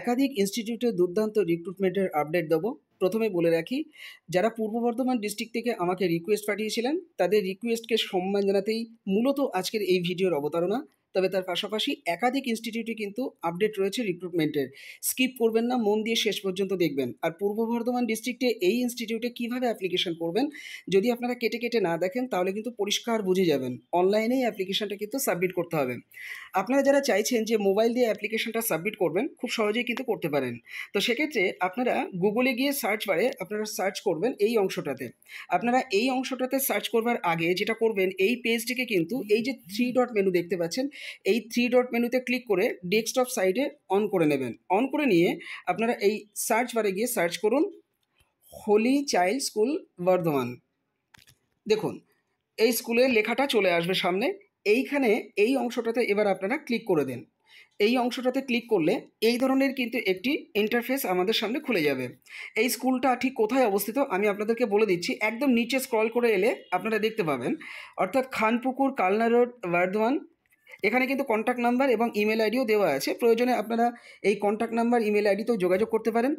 একাধিক ইনস্টিটিউটে দুর্দান্ত রিক্রুটমেন্টের আপডেট দেবো প্রথমে বলে রাখি যারা পূর্ব বর্ধমান ডিস্ট্রিক্ট থেকে আমাকে রিকোয়েস্ট পাঠিয়েছিলেন তাদের রিকোয়েস্টকে সম্মান জানাতেই মূলত আজকের এই ভিডিওর অবতারণা তবে তার পাশাপাশি একাধিক ইনস্টিটিউটে কিন্তু আপডেট রয়েছে রিক্রুটমেন্টের স্কিপ করবেন না মন দিয়ে শেষ পর্যন্ত দেখবেন আর পূর্ব বর্ধমান ডিস্ট্রিক্টে এই ইনস্টিটিউটে কীভাবে অ্যাপ্লিকেশন করবেন যদি আপনারা কেটে কেটে না দেখেন তাহলে কিন্তু পরিষ্কার বুঝে যাবেন অনলাইনেই অ্যাপ্লিকেশনটা কিন্তু সাবমিট করতে হবে আপনারা যারা চাইছেন যে মোবাইল দিয়ে অ্যাপ্লিকেশনটা সাবমিট করবেন খুব সহজেই কিন্তু করতে পারেন তো সেক্ষেত্রে আপনারা গুগলে গিয়ে সার্চ বারে আপনারা সার্চ করবেন এই অংশটাতে আপনারা এই অংশটাতে সার্চ করবার আগে যেটা করবেন এই পেজটিকে কিন্তু এই যে থ্রি ডট মেনু দেখতে পাচ্ছেন এই থ্রি ডট মেনুতে ক্লিক করে ডেস্কটপ সাইডে অন করে নেবেন অন করে নিয়ে আপনারা এই সার্চ বারে গিয়ে সার্চ করুন হোলি চাইল্ড স্কুল বর্ধমান দেখুন এই স্কুলের লেখাটা চলে আসবে সামনে এইখানে এই অংশটাতে এবার আপনারা ক্লিক করে দেন এই অংশটাতে ক্লিক করলে এই ধরনের কিন্তু একটি ইন্টারফেস আমাদের সামনে খুলে যাবে এই স্কুলটা ঠিক কোথায় অবস্থিত আমি আপনাদেরকে বলে দিচ্ছি একদম নিচে স্ক্রল করে এলে আপনারা দেখতে পাবেন অর্থাৎ খানপুকুর কালনা রোড বর্ধমান এখানে কিন্তু কন্ট্যাক্ট নাম্বার এবং ইমেল আইডিও দেওয়া আছে প্রয়োজনে আপনারা এই কন্ট্যাক্ট নাম্বার ইমেল আইডিতেও যোগাযোগ করতে পারেন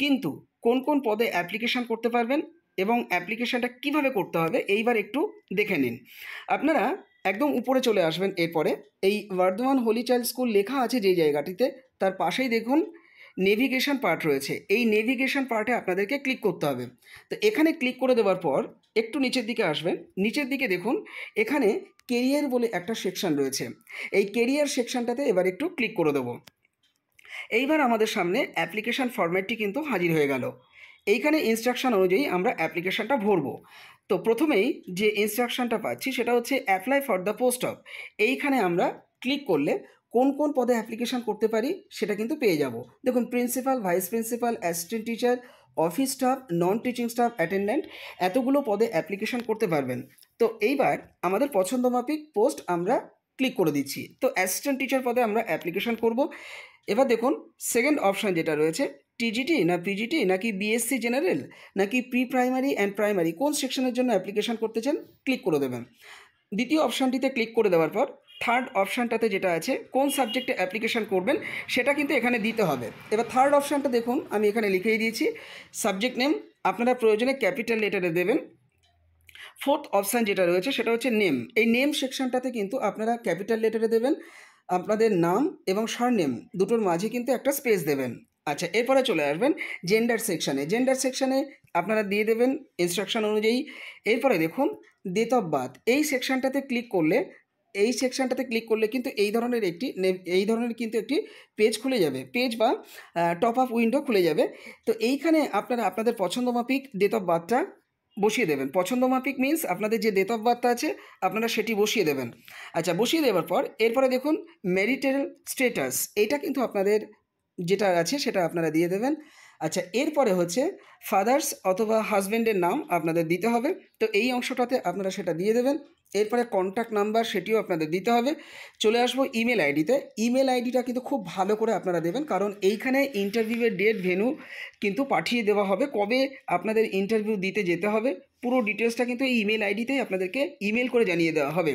কিন্তু কোন কোন পদে অ্যাপ্লিকেশান করতে পারবেন এবং অ্যাপ্লিকেশানটা কিভাবে করতে হবে এইবার একটু দেখে নিন আপনারা একদম উপরে চলে আসবেন এরপরে এই বর্ধমান হোলি চাইল্ড স্কুল লেখা আছে যে জায়গাটিতে তার পাশেই দেখুন নেভিগেশন পার্ট রয়েছে এই নেভিগেশন পার্টে আপনাদেরকে ক্লিক করতে হবে তো এখানে ক্লিক করে দেওয়ার পর একটু নিচের দিকে আসবেন নিচের দিকে দেখুন এখানে কেরিয়ার বলে একটা সেকশন রয়েছে এই কেরিয়ার সেকশনটাতে এবার একটু ক্লিক করে দেবো এইবার আমাদের সামনে অ্যাপ্লিকেশান ফরম্যাটটি কিন্তু হাজির হয়ে গেল এইখানে ইনস্ট্রাকশান অনুযায়ী আমরা অ্যাপ্লিকেশানটা ভরবো তো প্রথমেই যে ইনস্ট্রাকশানটা পাচ্ছি সেটা হচ্ছে apply for the post of এইখানে আমরা ক্লিক করলে কোন কোন পদে অ্যাপ্লিকেশান করতে পারি সেটা কিন্তু পেয়ে যাব দেখুন principal vice principal assistant teacher office staff non teaching staff attendant এতগুলো পদে অ্যাপ্লিকেশান করতে পারবেন তো এইবার আমাদের পছন্দ পোস্ট আমরা ক্লিক করে দিচ্ছি তো অ্যাসিস্ট্যান্ট টিচার পদে আমরা অ্যাপ্লিকেশান করব এবার দেখুন সেকেন্ড অপশান যেটা রয়েছে টিজিটি না পিজিটি নাকি বিএসসি জেনারেল নাকি প্রি প্রাইমারি অ্যান্ড প্রাইমারি কোন সেকশনের জন্য অ্যাপ্লিকেশান করতে চান ক্লিক করে দেবেন দ্বিতীয় অপশানটিতে ক্লিক করে দেওয়ার পর থার্ড অপশানটাতে যেটা আছে কোন সাবজেক্টে অ্যাপ্লিকেশান করবেন সেটা কিন্তু এখানে দিতে হবে এবার থার্ড অপশানটা দেখুন আমি এখানে লিখেই দিয়েছি সাবজেক্ট নেম আপনারা প্রয়োজনে ক্যাপিটাল লেটারে দেবেন ফোর্থ অপশান যেটা রয়েছে সেটা হচ্ছে নেম এই নেম সেকশনটাতে কিন্তু আপনারা ক্যাপিটাল লেটারে দেবেন আপনাদের নাম এবং সরনেম দুটোর মাঝে কিন্তু একটা স্পেস দেবেন আচ্ছা এরপরে চলে আসবেন জেন্ডার সেকশানে জেন্ডার সেকশানে আপনারা দিয়ে দেবেন ইনস্ট্রাকশান অনুযায়ী এরপরে দেখুন ডেট অফ বার্থ এই সেকশানটাতে ক্লিক করলে এই সেকশানটাতে ক্লিক করলে কিন্তু এই ধরনের একটি এই ধরনের কিন্তু একটি পেজ খুলে যাবে পেজ বা টপ আপ উইন্ডো খুলে যাবে তো এইখানে আপনারা আপনাদের পছন্দ মাফিক ডেট অফ বার্থটা বসিয়ে দেবেন পছন্দ মাফিক মিন্স আপনাদের যে ডেট অফ বার্থটা আছে আপনারা সেটি বসিয়ে দেবেন আচ্ছা বসিয়ে দেওয়ার পর এরপরে দেখুন ম্যারিটাল স্টেটাস এটা কিন্তু আপনাদের যেটা আছে সেটা আপনারা দিয়ে দেবেন আচ্ছা এরপরে হচ্ছে ফাদার্স অথবা হাজব্যান্ডের নাম আপনাদের দিতে হবে তো এই অংশটাতে আপনারা সেটা দিয়ে দেবেন এরপরে কন্ট্যাক্ট নাম্বার সেটিও আপনাদের দিতে হবে চলে আসবো ইমেল আইডিতে ইমেল আইডিটা কিন্তু খুব ভালো করে আপনারা দেবেন কারণ এইখানে ইন্টারভিউয়ের ডেট ভেনু কিন্তু পাঠিয়ে দেওয়া হবে কবে আপনাদের ইন্টারভিউ দিতে যেতে হবে পুরো ডিটেলসটা কিন্তু এই ইমেল আইডিতেই আপনাদেরকে ইমেল করে জানিয়ে দেওয়া হবে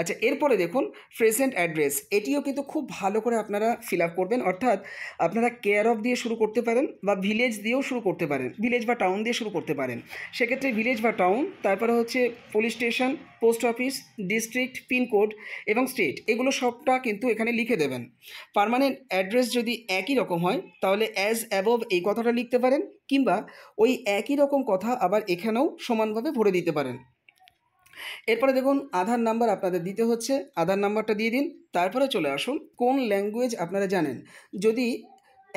আচ্ছা এরপরে দেখুন প্রেজেন্ট অ্যাড্রেস এটিও কিন্তু খুব ভালো করে আপনারা ফিল আপ করবেন অর্থাৎ আপনারা কেয়ার অফ দিয়ে শুরু করতে পারেন বা ভিলেজ দিয়েও শুরু করতে পারেন ভিলেজ বা টাউন দিয়ে শুরু করতে পারেন সেক্ষেত্রে ভিলেজ বা টাউন তারপরে হচ্ছে police station post office district pincode এবং স্টেট এগুলো সবটা কিন্তু এখানে লিখে দেবেন পারমানেন্ট অ্যাড্রেস যদি একই রকম হয় তাহলে অ্যাজ অ্যাবভ এই কথাটা লিখতে পারেন কিংবা ওই একই রকম কথা আবার এখানেও সমানভাবে ভরে দিতে পারেন এরপরে দেখুন আধার নাম্বার আপনাদের দিতে হচ্ছে আধার নাম্বারটা দিয়ে দিন তারপরে চলে আসুন কোন ল্যাঙ্গুয়েজ আপনারা জানেন যদি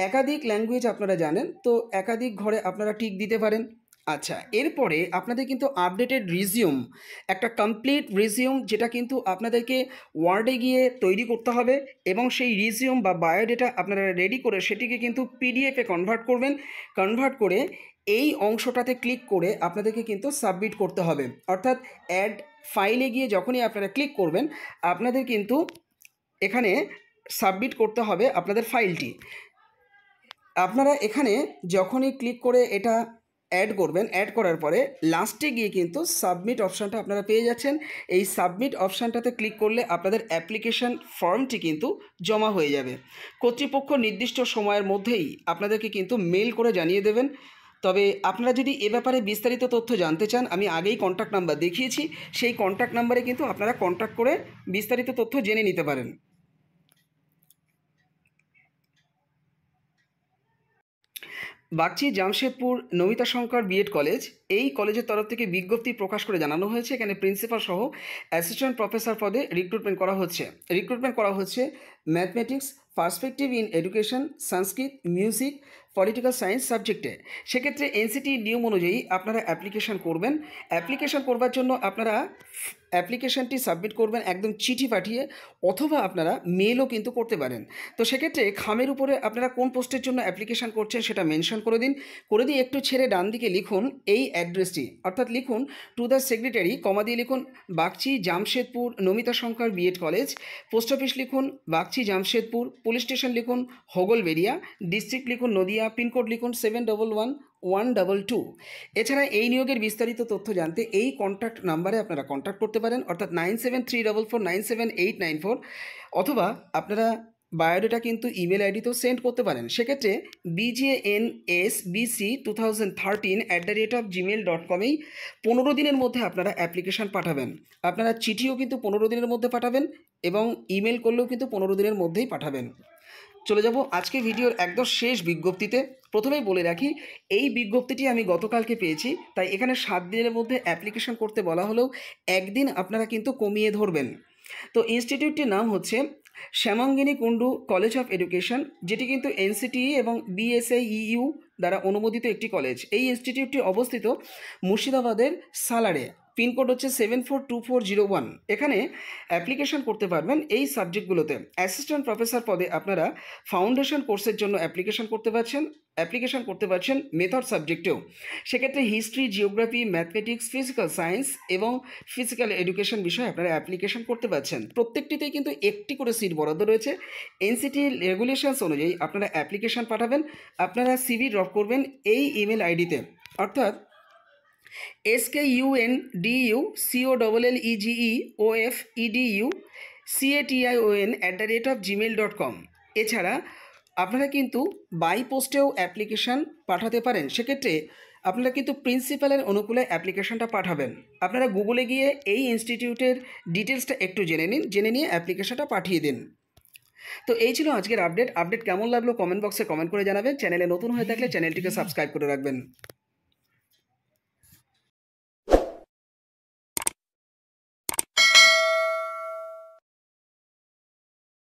একাধিক ল্যাঙ্গুয়েজ আপনারা জানেন তো একাধিক ঘরে আপনারা টিক দিতে পারেন আচ্ছা এরপরে আপনাদের কিন্তু আপডেটেড রিজিউম একটা কমপ্লিট রিজিউম যেটা কিন্তু আপনাদেরকে ওয়ার্ডে গিয়ে তৈরি করতে হবে এবং সেই রিজিউম বা বায়োডেটা আপনারা রেডি করে সেটিকে কিন্তু পিডিএফে কনভার্ট করবেন কনভার্ট করে এই অংশটাতে ক্লিক করে আপনাদেরকে কিন্তু সাবমিট করতে হবে অর্থাৎ অ্যাড ফাইলে গিয়ে যখনই আপনারা ক্লিক করবেন আপনাদের কিন্তু এখানে সাবমিট করতে হবে আপনাদের ফাইলটি আপনারা এখানে যখনই ক্লিক করে এটা অ্যাড করবেন অ্যাড করার পরে লাস্টে গিয়ে কিন্তু সাবমিট অপশানটা আপনারা পেয়ে যাচ্ছেন এই সাবমিট অপশানটাতে ক্লিক করলে আপনাদের অ্যাপ্লিকেশান ফর্মটি কিন্তু জমা হয়ে যাবে কর্তৃপক্ষ নির্দিষ্ট সময়ের মধ্যেই আপনাদেরকে কিন্তু মেল করে জানিয়ে দেবেন তবে আপনারা যদি এ ব্যাপারে বিস্তারিত তথ্য জানতে চান আমি আগেই কন্ট্যাক্ট নাম্বার দেখিয়েছি সেই কন্ট্যাক্ট নাম্বারে কিন্তু আপনারা কন্ট্যাক্ট করে বিস্তারিত তথ্য জেনে নিতে পারেন বাগচি জামশেদপুর নমিতা শঙ্কর বিএড কলেজ এই কলেজের তরফ থেকে বিজ্ঞপ্তি প্রকাশ করে জানানো হয়েছে এখানে প্রিন্সিপাল সহ অ্যাসিস্ট্যান্ট প্রফেসর পদে রিক্রুটমেন্ট করা হচ্ছে রিক্রুটমেন্ট করা হচ্ছে mathematics perspective in education Sanskrit music political science সাবজেক্টে সেক্ষেত্রে এনসিটি নিয়ম অনুযায়ী আপনারা অ্যাপ্লিকেশান করবেন অ্যাপ্লিকেশান করবার জন্য আপনারা অ্যাপ্লিকেশানটি সাবমিট করবেন একদম চিঠি পাঠিয়ে অথবা আপনারা মেলও কিন্তু করতে পারেন তো সেক্ষেত্রে খামের উপরে আপনারা কোন পোস্টের জন্য অ্যাপ্লিকেশান করছেন সেটা মেনশন করে দিন করে দিয়ে একটু ছেড়ে ডান দিকে লিখুন এই অ্যাড্রেসটি অর্থাৎ লিখুন টু দ্য সেক্রেটারি কমা দিয়ে লিখুন Bagchi Jamshedpur Namita Shankar BEd college post office লিখুন বাগচি জামশেদপুর পুলিশ স্টেশন লিখুন হোগলবেরিয়া ডিস্ট্রিক্ট লিখুন নদিয়া পিনকোড লিখুন seven double one one double two এছাড়া এই নিয়োগের বিস্তারিত তথ্য জানতে এই কন্ট্যাক্ট নাম্বারে আপনারা কন্ট্যাক্ট করতে পারেন অর্থাৎ nine seven three double four nine seven eight nine four অথবা আপনারা বায়োডেটা কিন্তু ইমেল আইডিতেও সেন্ড করতে পারেন সেক্ষেত্রে BGN S BC two thousand thirteen at the rate of Gmail dot কমেই পনেরো দিনের মধ্যে আপনারা অ্যাপ্লিকেশান পাঠাবেন আপনারা চিঠিও কিন্তু পনেরো দিনের মধ্যে পাঠাবেন এবং ইমেল করলেও কিন্তু পনেরো দিনের মধ্যেই পাঠাবেন চলে যাব আজকে ভিডিওর একদম শেষ বিজ্ঞপ্তিতে প্রথমেই বলে রাখি এই বিজ্ঞপ্তিটি আমি গতকালকে পেয়েছি তাই এখানে সাত দিনের মধ্যে অ্যাপ্লিকেশন করতে বলা হলেও একদিন আপনারা কিন্তু কমিয়ে ধরবেন তো ইনস্টিটিউটটির নাম হচ্ছে Shyamangini Kundu college of education যেটি কিন্তু এনসিটিই এবং বিএসএইউ দ্বারা অনুমোদিত একটি কলেজ এই ইনস্টিটিউটটি অবস্থিত মুর্শিদাবাদের সালারে পিনকোড হচ্ছে seven four two four zero one এখানে অ্যাপ্লিকেশন করতে পারবেন এই সাবজেক্টগুলোতে অ্যাসিস্ট্যান্ট প্রফেসর পদে আপনারা ফাউন্ডেশন কোর্সের জন্য অ্যাপ্লিকেশন করতে পারছেন অ্যাপ্লিকেশন করতে পারছেন মেথড সাবজেক্টেও সেক্ষেত্রে history geography mathematics physical science এবং ফিজিক্যাল এডুকেশন বিষয়ে আপনারা অ্যাপ্লিকেশন করতে পারছেন প্রত্যেকটিতেই কিন্তু একটি করে সিট বরাদ্দ রয়েছে এনসিটি রেগুলেশনস অনুযায়ী আপনারা অ্যাপ্লিকেশন পাঠাবেন আপনারা সিভি ড্রপ করবেন এই ইমেল আইডিতে অর্থাৎ S K U N D U C O double L E G E O F E D U C A T I O N at the rate of Gmail dot com এছাড়া আপনারা কিন্তু বাই পোস্টেও অ্যাপ্লিকেশান পাঠাতে পারেন সেক্ষেত্রে আপনারা কিন্তু প্রিন্সিপালের অনুকূলে অ্যাপ্লিকেশানটা পাঠাবেন আপনারা গুগলে গিয়ে এই ইনস্টিটিউটের ডিটেলসটা একটু জেনে নিন জেনে নিয়ে অ্যাপ্লিকেশানটা পাঠিয়ে দিন তো এই ছিল আজকের আপডেট আপডেট কেমন লাগলো কমেন্ট বক্সে কমেন্ট করে জানাবেন চ্যানেলে নতুন হয়ে থাকলে চ্যানেলটিকে সাবস্ক্রাইব করে রাখবেন